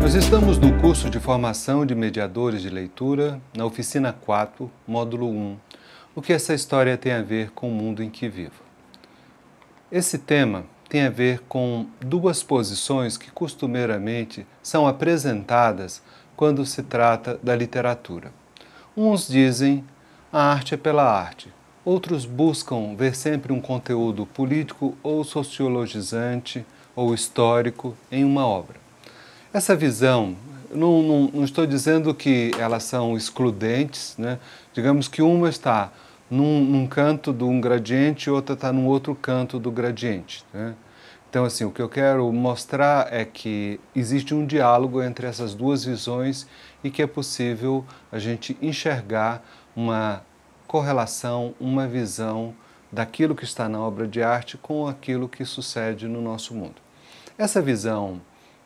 Nós estamos no curso de formação de mediadores de leitura, na oficina 4, módulo 1. O que essa história tem a ver com o mundo em que vivo? Esse tema tem a ver com duas posições que costumeiramente são apresentadas quando se trata da literatura. Uns dizem a arte é pela arte, Outros buscam ver sempre um conteúdo político ou sociologizante ou histórico em uma obra. Essa visão, não, não, não estou dizendo que elas são excludentes, né? digamos que uma está num, num canto de um gradiente e outra está num outro canto do gradiente. Né? Então, assim, o que eu quero mostrar é que existe um diálogo entre essas duas visões e que é possível a gente enxergar uma correlação, uma visão daquilo que está na obra de arte com aquilo que sucede no nosso mundo. Essa visão,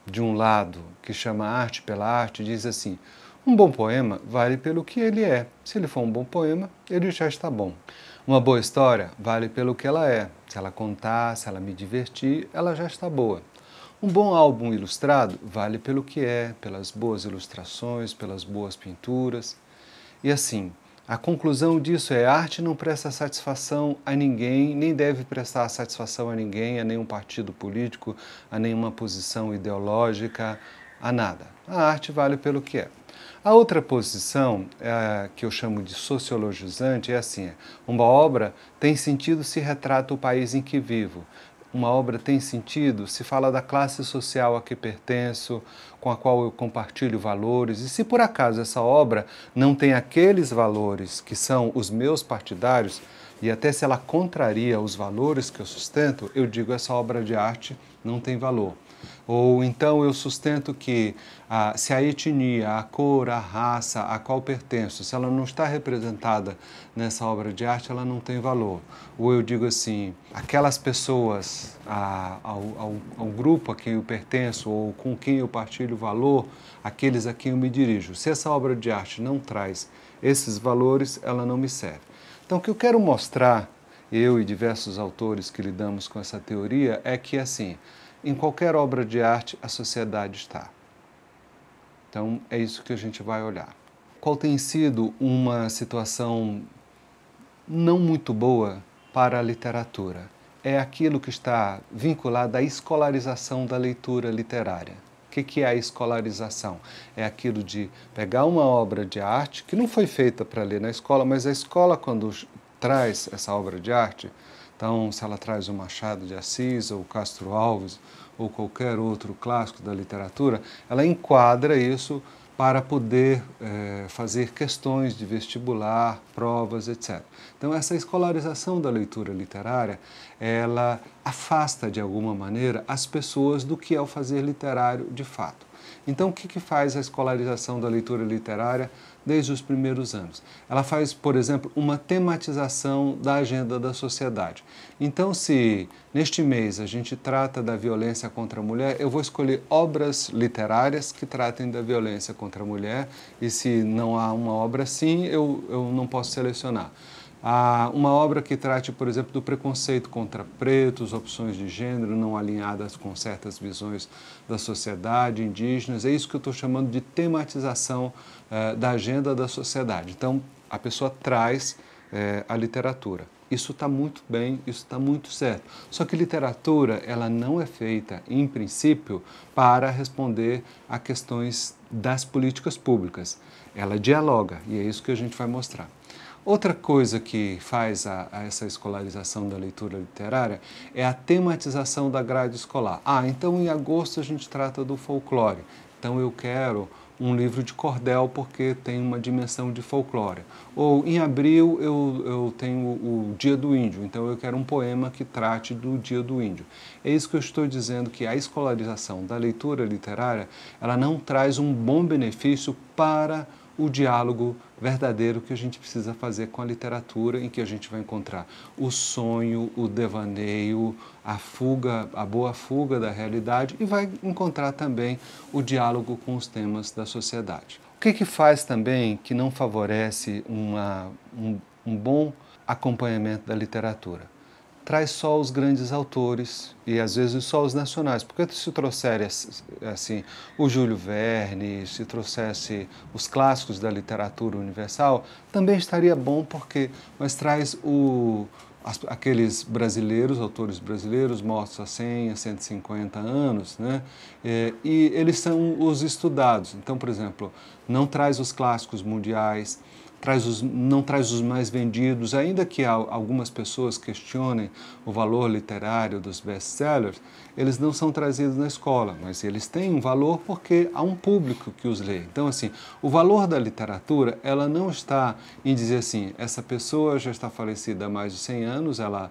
de um lado, que chama arte pela arte, diz assim: um bom poema vale pelo que ele é. Se ele for um bom poema, ele já está bom. Uma boa história vale pelo que ela é. Se ela contar, se ela me divertir, ela já está boa. Um bom álbum ilustrado vale pelo que é, pelas boas ilustrações, pelas boas pinturas. E assim, a conclusão disso é: a arte não presta satisfação a ninguém, nem deve prestar satisfação a ninguém, a nenhum partido político, a nenhuma posição ideológica, a nada. A arte vale pelo que é. A outra posição, é, que eu chamo de sociologizante, é assim: é, uma obra tem sentido se retrata o país em que vivo, uma obra tem sentido se fala da classe social a que pertenço, com a qual eu compartilho valores, e se por acaso essa obra não tem aqueles valores que são os meus partidários, e até se ela contraria os valores que eu sustento, eu digo essa obra de arte não tem valor. Ou então eu sustento que ah, se a etnia, a cor, a raça a qual pertenço, se ela não está representada nessa obra de arte, ela não tem valor. Ou eu digo assim, aquelas pessoas, ah, ao, ao, ao, grupo a quem eu pertenço ou com quem eu partilho valor, aqueles a quem eu me dirijo. Se essa obra de arte não traz esses valores, ela não me serve. Então, o que eu quero mostrar, eu e diversos autores que lidamos com essa teoria, é que assim, em qualquer obra de arte a sociedade está. Então é isso que a gente vai olhar. Qual tem sido uma situação não muito boa para a literatura? É aquilo que está vinculado à escolarização da leitura literária. O que, é a escolarização? É aquilo de pegar uma obra de arte que não foi feita para ler na escola, mas a escola, quando traz essa obra de arte, então, se ela traz o Machado de Assis ou Castro Alves ou qualquer outro clássico da literatura, ela enquadra isso para poder eh, fazer questões de vestibular, provas, etc. Então essa escolarização da leitura literária, ela afasta de alguma maneira as pessoas do que é o fazer literário de fato. Então o que, que faz a escolarização da leitura literária desde os primeiros anos. Ela faz, por exemplo, uma tematização da agenda da sociedade. Então, se neste mês a gente trata da violência contra a mulher, eu vou escolher obras literárias que tratem da violência contra a mulher, e se não há uma obra assim, eu, eu não posso selecionar uma obra que trate, por exemplo, do preconceito contra pretos, opções de gênero não alinhadas com certas visões da sociedade, indígenas. É isso que eu estou chamando de tematização eh, da agenda da sociedade. Então, a pessoa traz eh, a literatura. Isso está muito bem, isso está muito certo. Só que literatura, ela não é feita, em princípio, para responder a questões das políticas públicas. Ela dialoga e é isso que a gente vai mostrar. Outra coisa que faz a, a essa escolarização da leitura literária é a tematização da grade escolar. Ah, então em agosto a gente trata do folclore. Então eu quero um livro de cordel porque tem uma dimensão de folclore. Ou em abril eu, eu tenho o Dia do Índio, então eu quero um poema que trate do Dia do Índio. É isso que eu estou dizendo que a escolarização da leitura literária, ela não traz um bom benefício para o diálogo verdadeiro que a gente precisa fazer com a literatura, em que a gente vai encontrar o sonho, o devaneio, a fuga, a boa fuga da realidade e vai encontrar também o diálogo com os temas da sociedade. O que, que faz também que não favorece uma, um, um bom acompanhamento da literatura? traz só os grandes autores e às vezes só os nacionais. Porque se trouxesse assim o Júlio Verne, se trouxesse os clássicos da literatura universal, também estaria bom porque mas traz o aqueles brasileiros, autores brasileiros mortos há 100, 150 anos, né? É, e eles são os estudados. Então, por exemplo, não traz os clássicos mundiais, traz os, não traz os mais vendidos, ainda que algumas pessoas questionem o valor literário dos best-sellers, eles não são trazidos na escola, mas eles têm um valor porque há um público que os lê. Então, assim, o valor da literatura, ela não está em dizer assim, essa pessoa já está falecida há mais de 100 anos, ela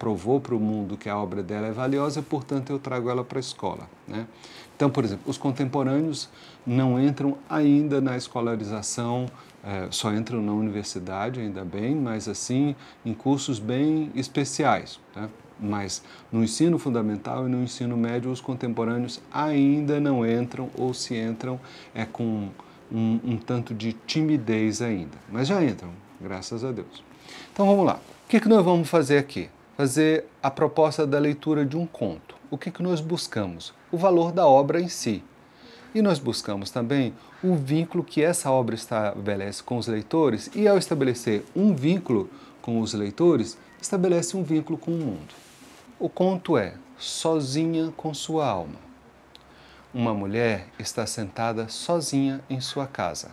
provou para o mundo que a obra dela é valiosa, portanto eu trago ela para a escola. Né? Então, por exemplo, os contemporâneos não entram ainda na escolarização é, só entram na universidade, ainda bem, mas assim em cursos bem especiais. Né? Mas no ensino fundamental e no ensino médio, os contemporâneos ainda não entram, ou se entram, é com um, um tanto de timidez ainda. Mas já entram, graças a Deus. Então vamos lá. O que, é que nós vamos fazer aqui? Fazer a proposta da leitura de um conto. O que, é que nós buscamos? O valor da obra em si. E nós buscamos também o vínculo que essa obra estabelece com os leitores, e ao estabelecer um vínculo com os leitores, estabelece um vínculo com o mundo. O conto é Sozinha com sua alma. Uma mulher está sentada sozinha em sua casa.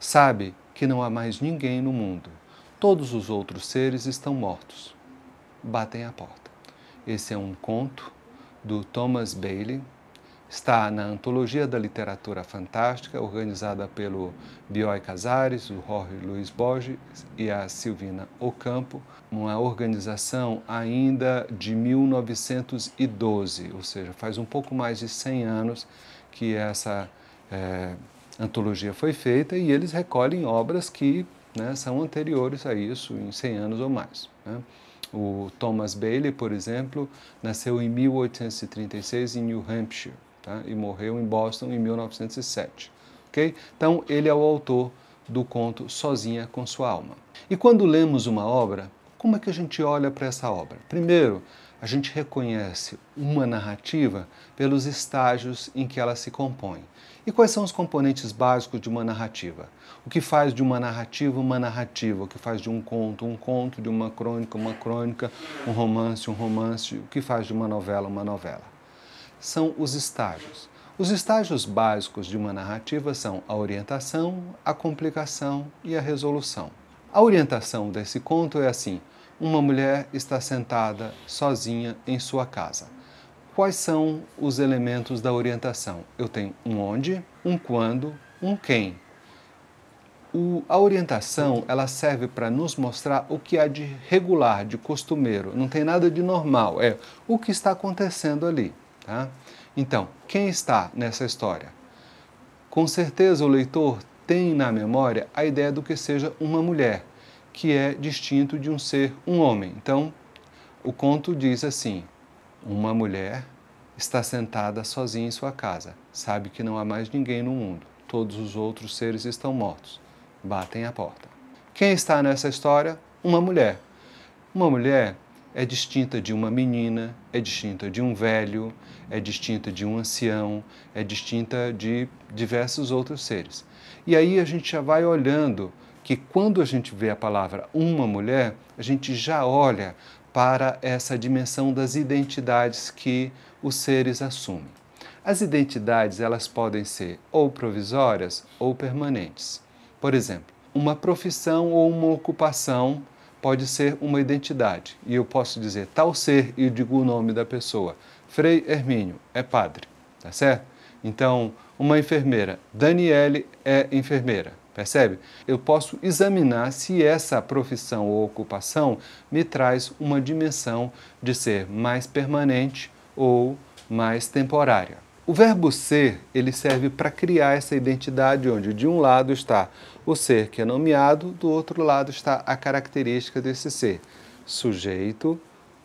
Sabe que não há mais ninguém no mundo. Todos os outros seres estão mortos. Batem à porta. Esse é um conto do Thomas Bailey, está na Antologia da Literatura Fantástica, organizada pelo Bioy Casares, o Jorge Luiz Borges e a Silvina Ocampo, uma organização ainda de 1912, ou seja, faz um pouco mais de 100 anos que essa é, antologia foi feita e eles recolhem obras que né, são anteriores a isso, em 100 anos ou mais. Né? O Thomas Bailey, por exemplo, nasceu em 1836 em New Hampshire tá? e morreu em Boston em 1907. Okay? Então, ele é o autor do conto Sozinha com Sua Alma. E quando lemos uma obra, como é que a gente olha para essa obra? Primeiro, a gente reconhece uma narrativa pelos estágios em que ela se compõe. E quais são os componentes básicos de uma narrativa? O que faz de uma narrativa uma narrativa? O que faz de um conto um conto, de uma crônica uma crônica, um romance um romance? O que faz de uma novela uma novela? são os estágios. Os estágios básicos de uma narrativa são a orientação, a complicação e a resolução. A orientação desse conto é assim: uma mulher está sentada sozinha em sua casa. Quais são os elementos da orientação? Eu tenho um onde, um quando, um quem. O, a orientação ela serve para nos mostrar o que há de regular, de costumeiro, não tem nada de normal, é o que está acontecendo ali. Tá? Então, quem está nessa história? Com certeza o leitor tem na memória a ideia do que seja uma mulher, que é distinto de um ser, um homem. Então, o conto diz assim: uma mulher está sentada sozinha em sua casa, sabe que não há mais ninguém no mundo, todos os outros seres estão mortos. Batem a porta. Quem está nessa história? Uma mulher. Uma mulher é distinta de uma menina, é distinta de um velho, é distinta de um ancião, é distinta de diversos outros seres. E aí a gente já vai olhando que quando a gente vê a palavra uma mulher, a gente já olha para essa dimensão das identidades que os seres assumem. As identidades, elas podem ser ou provisórias ou permanentes. Por exemplo, uma profissão ou uma ocupação pode ser uma identidade. E eu posso dizer tal ser e digo o nome da pessoa. Frei Hermínio é padre, tá certo? Então, uma enfermeira, Daniele é enfermeira, percebe? Eu posso examinar se essa profissão ou ocupação me traz uma dimensão de ser mais permanente ou mais temporária. O verbo ser, ele serve para criar essa identidade onde de um lado está o ser que é nomeado, do outro lado está a característica desse ser, sujeito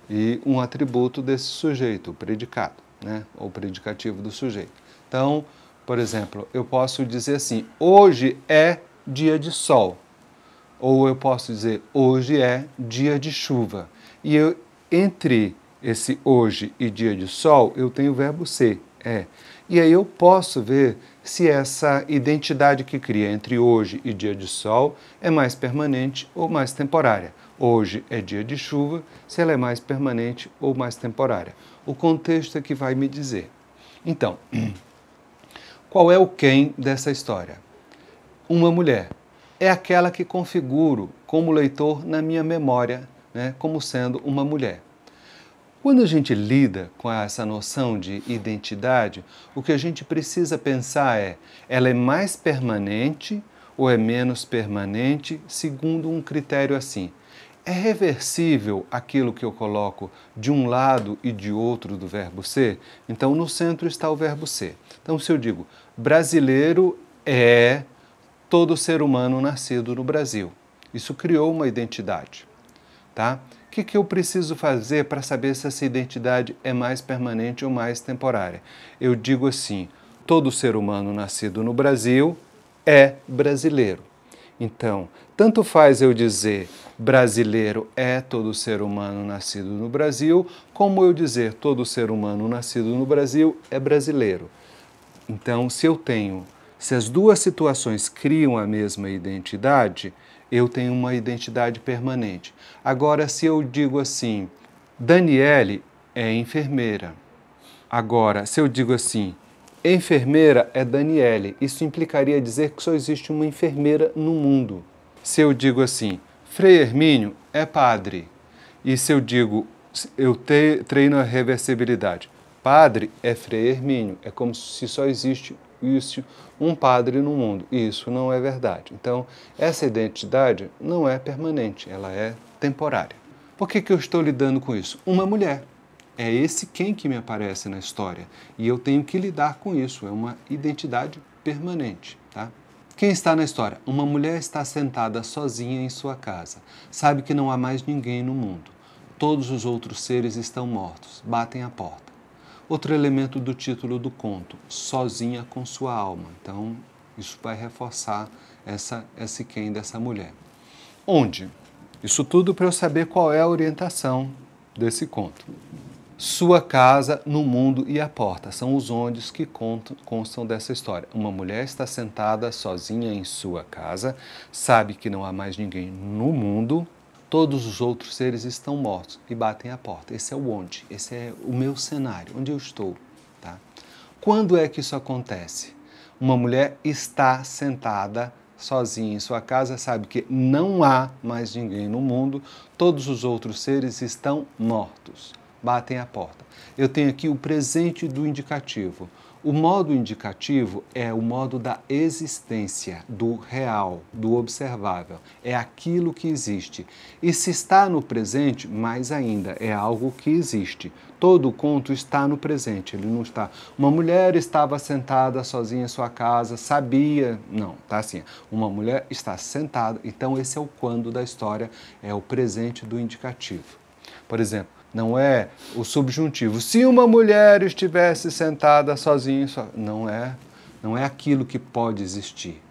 e um atributo desse sujeito, o predicado, né? ou predicativo do sujeito. Então, por exemplo, eu posso dizer assim: hoje é dia de sol. Ou eu posso dizer: hoje é dia de chuva. E eu, entre esse hoje e dia de sol, eu tenho o verbo ser é. E aí eu posso ver se essa identidade que cria entre hoje e dia de sol é mais permanente ou mais temporária. Hoje é dia de chuva, se ela é mais permanente ou mais temporária. O contexto é que vai me dizer. Então, qual é o quem dessa história? Uma mulher. É aquela que configuro como leitor na minha memória, né, como sendo uma mulher. Quando a gente lida com essa noção de identidade, o que a gente precisa pensar é: ela é mais permanente ou é menos permanente, segundo um critério assim. É reversível aquilo que eu coloco de um lado e de outro do verbo ser? Então, no centro está o verbo ser. Então, se eu digo brasileiro é todo ser humano nascido no Brasil, isso criou uma identidade. Tá? que, que eu preciso fazer para saber se essa identidade é mais permanente ou mais temporária? Eu digo assim: todo ser humano nascido no Brasil é brasileiro. Então, tanto faz eu dizer brasileiro é todo ser humano nascido no Brasil, como eu dizer todo ser humano nascido no Brasil é brasileiro. Então, se eu tenho, se as duas situações criam a mesma identidade, eu tenho uma identidade permanente. Agora, se eu digo assim, Daniele é enfermeira. Agora, se eu digo assim, enfermeira é Daniele, isso implicaria dizer que só existe uma enfermeira no mundo. Se eu digo assim, Frei Hermínio é padre. E se eu digo, eu treino a reversibilidade, padre é Frei Hermínio, é como se só existe isso, um padre no mundo. Isso não é verdade. Então, essa identidade não é permanente, ela é temporária. Por que, que eu estou lidando com isso? Uma mulher. É esse quem que me aparece na história. E eu tenho que lidar com isso. É uma identidade permanente. Tá? Quem está na história? Uma mulher está sentada sozinha em sua casa. Sabe que não há mais ninguém no mundo. Todos os outros seres estão mortos. Batem a porta. Outro elemento do título do conto, sozinha com sua alma. Então, isso vai reforçar essa esse quem dessa mulher. Onde? Isso tudo para eu saber qual é a orientação desse conto. Sua casa no mundo e a porta são os ondes que contam, constam dessa história. Uma mulher está sentada sozinha em sua casa, sabe que não há mais ninguém no mundo todos os outros seres estão mortos e batem à porta. Esse é o onde, esse é o meu cenário, onde eu estou. Tá? Quando é que isso acontece? Uma mulher está sentada sozinha em sua casa, sabe que não há mais ninguém no mundo, todos os outros seres estão mortos, batem à porta. Eu tenho aqui o presente do indicativo. O modo indicativo é o modo da existência, do real, do observável. É aquilo que existe. E se está no presente, mais ainda, é algo que existe. Todo o conto está no presente, ele não está. Uma mulher estava sentada sozinha em sua casa, sabia. Não, tá assim. Uma mulher está sentada. Então, esse é o quando da história, é o presente do indicativo. Por exemplo, não é o subjuntivo. Se uma mulher estivesse sentada sozinha, não é, não é aquilo que pode existir.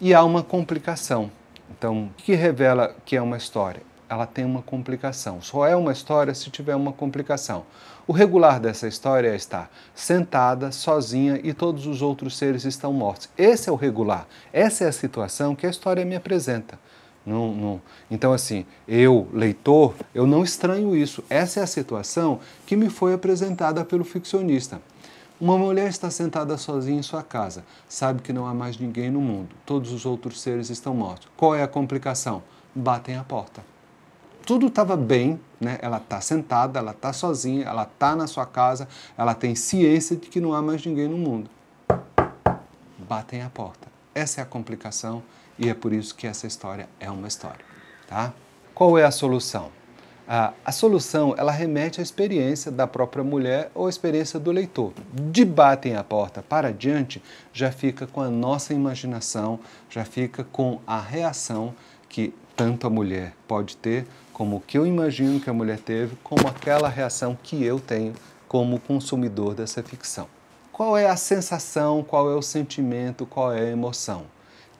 E há uma complicação. Então, o que revela que é uma história? Ela tem uma complicação. Só é uma história se tiver uma complicação. O regular dessa história é estar sentada, sozinha e todos os outros seres estão mortos. Esse é o regular. Essa é a situação que a história me apresenta. Não, não. Então, assim, eu, leitor, eu não estranho isso. Essa é a situação que me foi apresentada pelo ficcionista. Uma mulher está sentada sozinha em sua casa, sabe que não há mais ninguém no mundo, todos os outros seres estão mortos. Qual é a complicação? Batem a porta. Tudo estava bem, né? ela está sentada, ela está sozinha, ela está na sua casa, ela tem ciência de que não há mais ninguém no mundo. Batem a porta. Essa é a complicação e é por isso que essa história é uma história, tá? Qual é a solução? a solução ela remete à experiência da própria mulher ou à experiência do leitor. De batem a porta para diante, já fica com a nossa imaginação, já fica com a reação que tanto a mulher pode ter, como o que eu imagino que a mulher teve, como aquela reação que eu tenho como consumidor dessa ficção. Qual é a sensação, qual é o sentimento, qual é a emoção?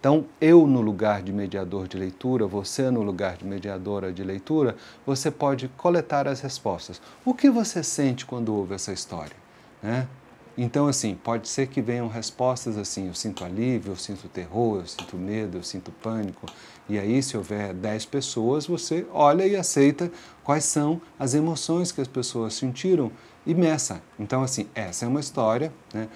Então, eu no lugar de mediador de leitura, você no lugar de mediadora de leitura, você pode coletar as respostas. O que você sente quando ouve essa história? Né? Então, assim, pode ser que venham respostas assim: eu sinto alívio, eu sinto terror, eu sinto medo, eu sinto pânico, e aí, se houver 10 pessoas, você olha e aceita quais são as emoções que as pessoas sentiram e meça. Então, assim, essa é uma história, né?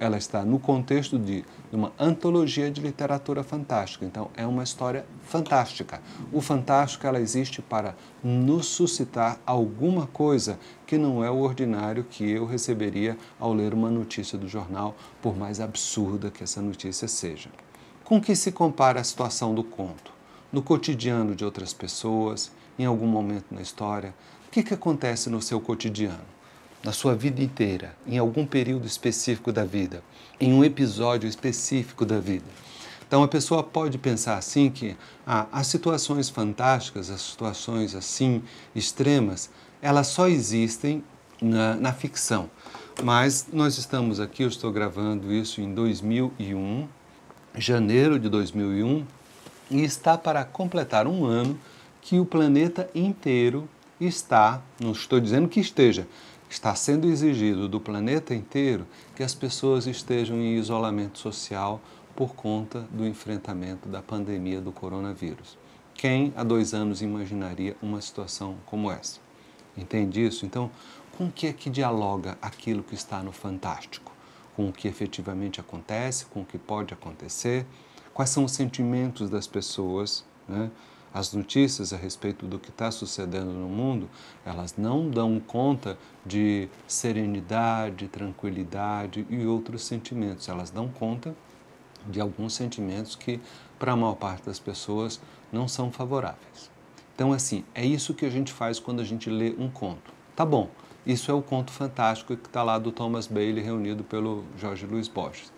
ela está no contexto de uma antologia de literatura fantástica. Então, é uma história fantástica. O fantástico ela existe para nos suscitar alguma coisa que não é o ordinário que eu receberia ao ler uma notícia do jornal, por mais absurda que essa notícia seja com que se compara a situação do conto? No cotidiano de outras pessoas, em algum momento na história? O que, que acontece no seu cotidiano? Na sua vida inteira, em algum período específico da vida, em um episódio específico da vida. Então a pessoa pode pensar assim que ah, as situações fantásticas, as situações assim extremas, elas só existem na, na ficção. Mas nós estamos aqui, eu estou gravando isso em 2001, janeiro de 2001 e está para completar um ano que o planeta inteiro está, não estou dizendo que esteja, está sendo exigido do planeta inteiro que as pessoas estejam em isolamento social por conta do enfrentamento da pandemia do coronavírus. Quem há dois anos imaginaria uma situação como essa? Entende isso? Então, com o que é que dialoga aquilo que está no Fantástico? com o que efetivamente acontece, com o que pode acontecer, quais são os sentimentos das pessoas. Né? As notícias a respeito do que está sucedendo no mundo, elas não dão conta de serenidade, tranquilidade e outros sentimentos. Elas dão conta de alguns sentimentos que, para a maior parte das pessoas, não são favoráveis. Então, assim, é isso que a gente faz quando a gente lê um conto. Tá bom, isso é o conto fantástico que está lá do Thomas Bailey reunido pelo Jorge Luiz Borges.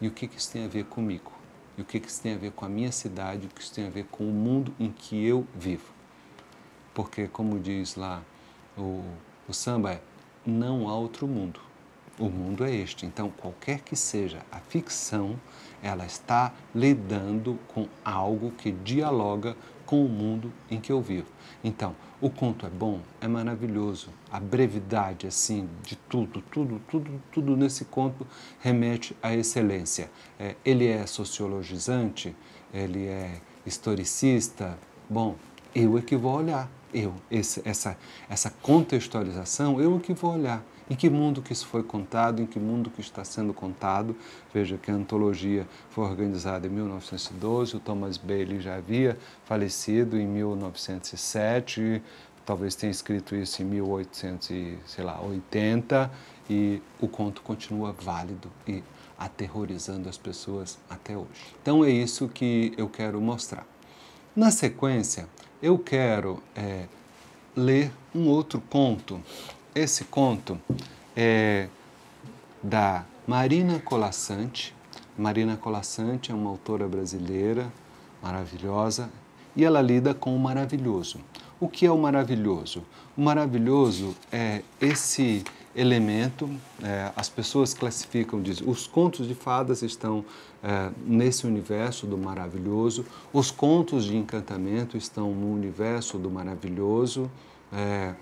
E o que, que isso tem a ver comigo? E o que, que isso tem a ver com a minha cidade? O que isso tem a ver com o mundo em que eu vivo? Porque, como diz lá o, o samba, é, não há outro mundo. O mundo é este. Então, qualquer que seja a ficção, ela está lidando com algo que dialoga com o mundo em que eu vivo. Então, o conto é bom, é maravilhoso, a brevidade assim de tudo, tudo, tudo, tudo nesse conto remete à excelência. É, ele é sociologizante, ele é historicista. Bom, eu é que vou olhar, eu esse, essa essa contextualização, eu é que vou olhar. Em que mundo que isso foi contado, em que mundo que está sendo contado. Veja que a antologia foi organizada em 1912, o Thomas Bailey já havia falecido em 1907, talvez tenha escrito isso em 1880 e o conto continua válido e aterrorizando as pessoas até hoje. Então é isso que eu quero mostrar. Na sequência, eu quero é, ler um outro conto. Esse conto é da Marina Colassante. Marina Colassante é uma autora brasileira maravilhosa e ela lida com o maravilhoso. O que é o maravilhoso? O maravilhoso é esse elemento, é, as pessoas classificam, dizem, os contos de fadas estão é, nesse universo do maravilhoso, os contos de encantamento estão no universo do maravilhoso, é,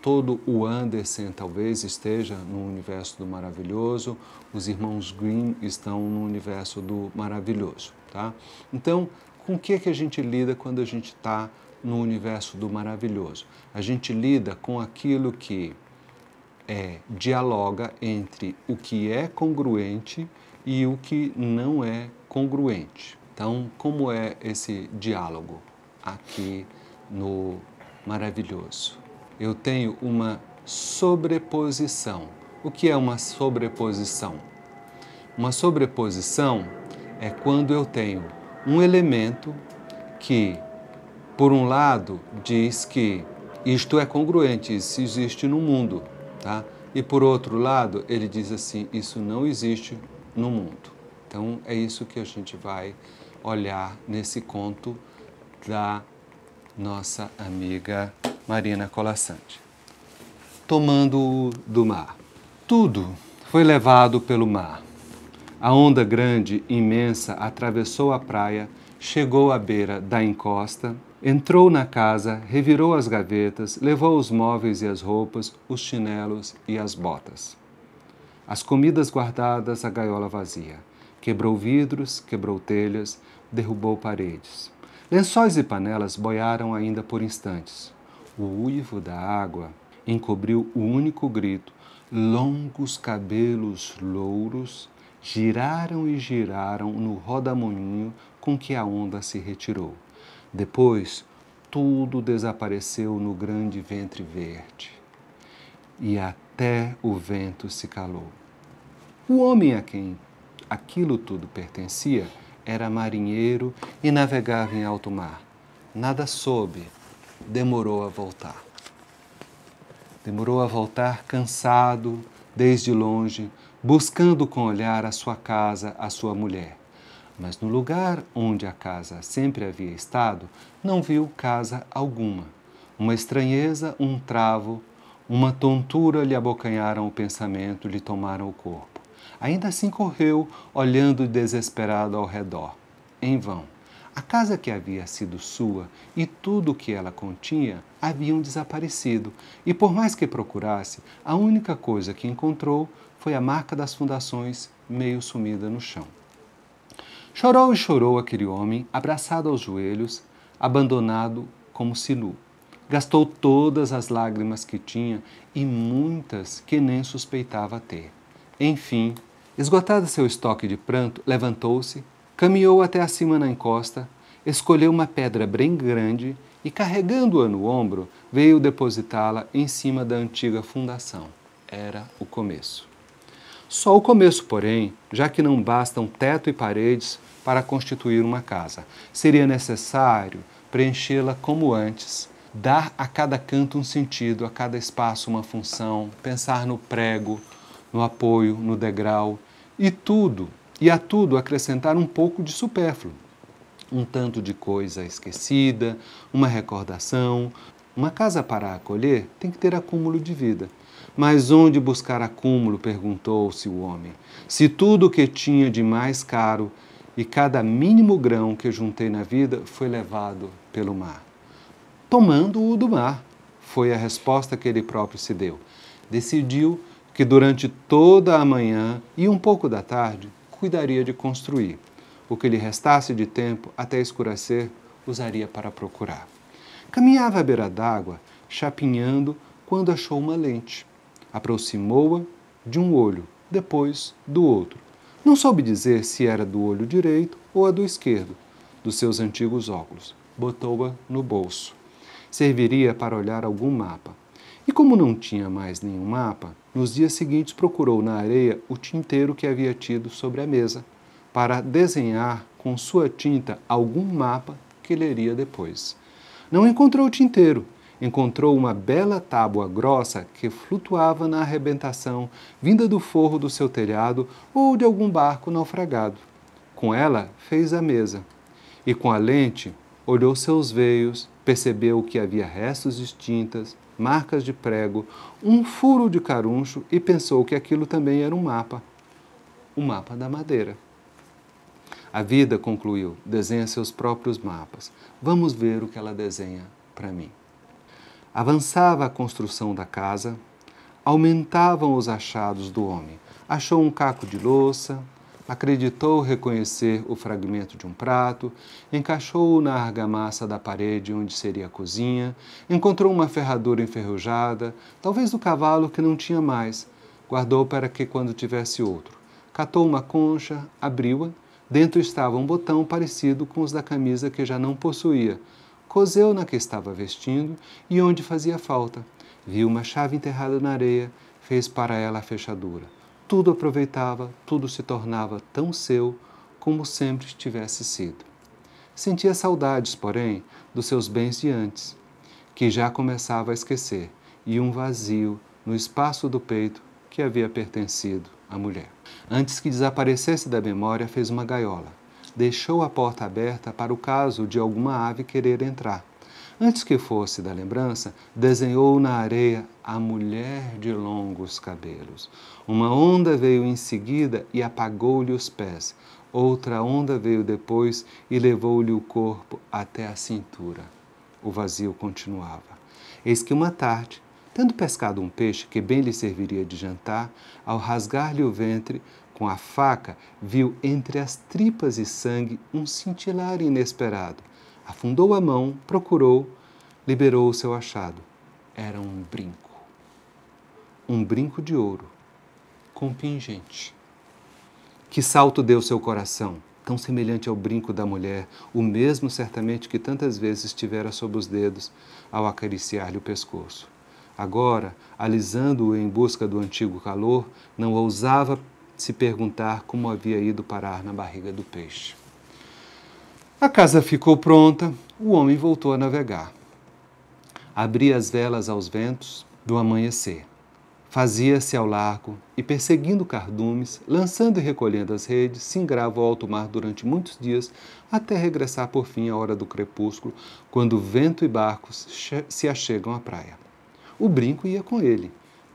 todo o Andersen talvez esteja no universo do maravilhoso, os irmãos Grimm estão no universo do maravilhoso, tá? Então, com o que, é que a gente lida quando a gente está no universo do maravilhoso. A gente lida com aquilo que é, dialoga entre o que é congruente e o que não é congruente. Então, como é esse diálogo aqui no maravilhoso? Eu tenho uma sobreposição. O que é uma sobreposição? Uma sobreposição é quando eu tenho um elemento que por um lado, diz que isto é congruente, isso existe no mundo, tá? E por outro lado, ele diz assim, isso não existe no mundo. Então é isso que a gente vai olhar nesse conto da nossa amiga Marina Colassante. Tomando-o do mar. Tudo foi levado pelo mar. A onda grande, imensa, atravessou a praia chegou à beira da encosta, entrou na casa, revirou as gavetas, levou os móveis e as roupas, os chinelos e as botas. As comidas guardadas, a gaiola vazia. Quebrou vidros, quebrou telhas, derrubou paredes. Lençóis e panelas boiaram ainda por instantes. O uivo da água encobriu o único grito. Longos cabelos louros giraram e giraram no rodamoinho com que a onda se retirou. Depois, tudo desapareceu no grande ventre verde, e até o vento se calou. O homem a quem aquilo tudo pertencia era marinheiro e navegava em alto mar. Nada soube, demorou a voltar. Demorou a voltar cansado, desde longe, buscando com olhar a sua casa, a sua mulher mas no lugar onde a casa sempre havia estado, não viu casa alguma. Uma estranheza, um travo, uma tontura lhe abocanharam o pensamento, lhe tomaram o corpo. Ainda assim correu, olhando desesperado ao redor. Em vão. A casa que havia sido sua e tudo o que ela continha haviam desaparecido, e por mais que procurasse, a única coisa que encontrou foi a marca das fundações meio sumida no chão. Chorou e chorou aquele homem, abraçado aos joelhos, abandonado como Silu. Gastou todas as lágrimas que tinha e muitas que nem suspeitava ter. Enfim, esgotado seu estoque de pranto, levantou-se, caminhou até acima na encosta, escolheu uma pedra bem grande e, carregando-a no ombro, veio depositá-la em cima da antiga fundação. Era o começo. Só o começo, porém, já que não bastam teto e paredes para constituir uma casa. Seria necessário preenchê-la como antes, dar a cada canto um sentido, a cada espaço uma função, pensar no prego, no apoio, no degrau e tudo, e a tudo acrescentar um pouco de supérfluo. Um tanto de coisa esquecida, uma recordação. Uma casa para acolher tem que ter acúmulo de vida. Mas onde buscar acúmulo? perguntou-se o homem. Se tudo o que tinha de mais caro e cada mínimo grão que juntei na vida foi levado pelo mar. Tomando-o do mar, foi a resposta que ele próprio se deu. Decidiu que durante toda a manhã e um pouco da tarde cuidaria de construir. O que lhe restasse de tempo até escurecer, usaria para procurar. Caminhava à beira d'água, chapinhando, quando achou uma lente. Aproximou-a de um olho, depois do outro. Não soube dizer se era do olho direito ou a do esquerdo, dos seus antigos óculos. Botou-a no bolso. Serviria para olhar algum mapa. E como não tinha mais nenhum mapa, nos dias seguintes procurou na areia o tinteiro que havia tido sobre a mesa, para desenhar com sua tinta algum mapa que leria depois. Não encontrou o tinteiro, encontrou uma bela tábua grossa que flutuava na arrebentação, vinda do forro do seu telhado ou de algum barco naufragado. Com ela, fez a mesa. E com a lente, olhou seus veios, percebeu que havia restos de tintas, marcas de prego, um furo de caruncho e pensou que aquilo também era um mapa. O mapa da madeira. A vida, concluiu, desenha seus próprios mapas. Vamos ver o que ela desenha para mim. Avançava a construção da casa, aumentavam os achados do homem. Achou um caco de louça, acreditou reconhecer o fragmento de um prato, encaixou-o na argamassa da parede onde seria a cozinha, encontrou uma ferradura enferrujada, talvez do cavalo que não tinha mais, guardou para que quando tivesse outro. Catou uma concha, abriu-a, dentro estava um botão parecido com os da camisa que já não possuía, coseu na que estava vestindo e onde fazia falta. Viu uma chave enterrada na areia, fez para ela a fechadura. Tudo aproveitava, tudo se tornava tão seu como sempre tivesse sido. Sentia saudades, porém, dos seus bens de antes, que já começava a esquecer, e um vazio no espaço do peito que havia pertencido à mulher. Antes que desaparecesse da memória, fez uma gaiola deixou a porta aberta para o caso de alguma ave querer entrar. Antes que fosse da lembrança, desenhou na areia a mulher de longos cabelos. Uma onda veio em seguida e apagou-lhe os pés. Outra onda veio depois e levou-lhe o corpo até a cintura. O vazio continuava. Eis que uma tarde, tendo pescado um peixe que bem lhe serviria de jantar, ao rasgar-lhe o ventre, com a faca, viu entre as tripas e sangue um cintilar inesperado. Afundou a mão, procurou, liberou o seu achado. Era um brinco. Um brinco de ouro, com pingente. Que salto deu seu coração, tão semelhante ao brinco da mulher, o mesmo certamente que tantas vezes tivera sob os dedos ao acariciar-lhe o pescoço. Agora, alisando-o em busca do antigo calor, não ousava se perguntar como havia ido parar na barriga do peixe. A casa ficou pronta, o homem voltou a navegar. Abria as velas aos ventos do amanhecer. Fazia-se ao largo e, perseguindo cardumes, lançando e recolhendo as redes, singrava ao alto mar durante muitos dias, até regressar por fim à hora do crepúsculo, quando vento e barcos se achegam à praia. O brinco ia com ele,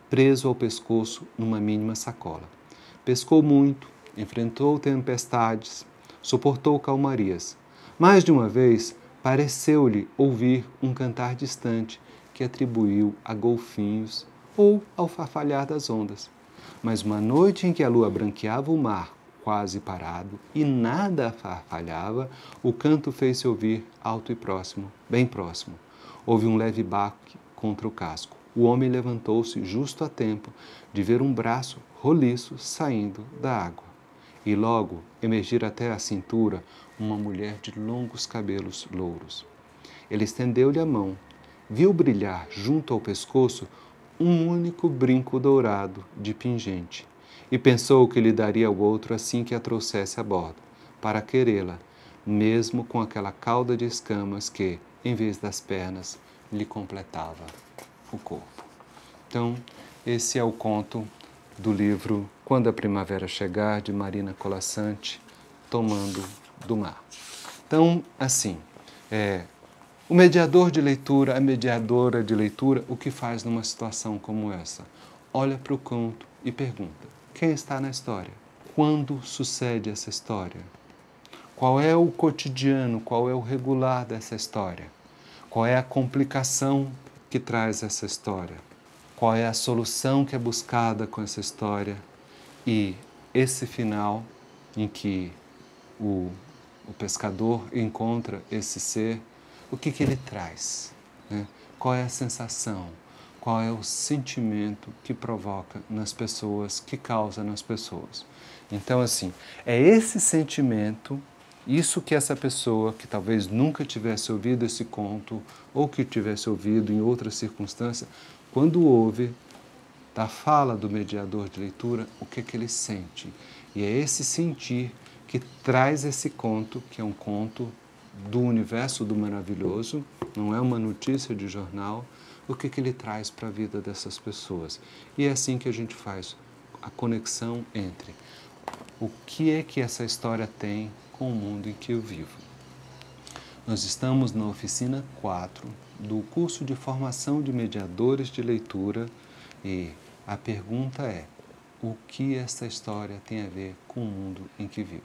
preso ao pescoço numa mínima sacola. Pescou muito, enfrentou tempestades, suportou calmarias. Mais de uma vez, pareceu-lhe ouvir um cantar distante que atribuiu a golfinhos ou ao farfalhar das ondas. Mas uma noite em que a lua branqueava o mar quase parado e nada farfalhava, o canto fez-se ouvir alto e próximo, bem próximo. Houve um leve baque contra o casco. O homem levantou-se justo a tempo de ver um braço roliço saindo da água. E logo emergir até a cintura uma mulher de longos cabelos louros. Ele estendeu-lhe a mão, viu brilhar junto ao pescoço um único brinco dourado de pingente, e pensou que lhe daria o outro assim que a trouxesse a bordo, para querê-la, mesmo com aquela cauda de escamas que, em vez das pernas, lhe completava o corpo. Então, esse é o conto do livro Quando a Primavera Chegar, de Marina Colassante, Tomando do Mar. Então, assim, é, o mediador de leitura, a mediadora de leitura, o que faz numa situação como essa? Olha para o canto e pergunta: quem está na história? Quando sucede essa história? Qual é o cotidiano, qual é o regular dessa história? Qual é a complicação que traz essa história? qual é a solução que é buscada com essa história e esse final em que o, o pescador encontra esse ser, o que, que ele traz? Né? Qual é a sensação? Qual é o sentimento que provoca nas pessoas, que causa nas pessoas? Então, assim, é esse sentimento isso que essa pessoa que talvez nunca tivesse ouvido esse conto ou que tivesse ouvido em outra circunstância quando ouve da fala do mediador de leitura o que é que ele sente. E é esse sentir que traz esse conto, que é um conto do universo do maravilhoso, não é uma notícia de jornal, o que, é que ele traz para a vida dessas pessoas. E é assim que a gente faz a conexão entre o que é que essa história tem com o mundo em que eu vivo. Nós estamos na oficina 4 do curso de formação de mediadores de leitura e a pergunta é: o que esta história tem a ver com o mundo em que vivo?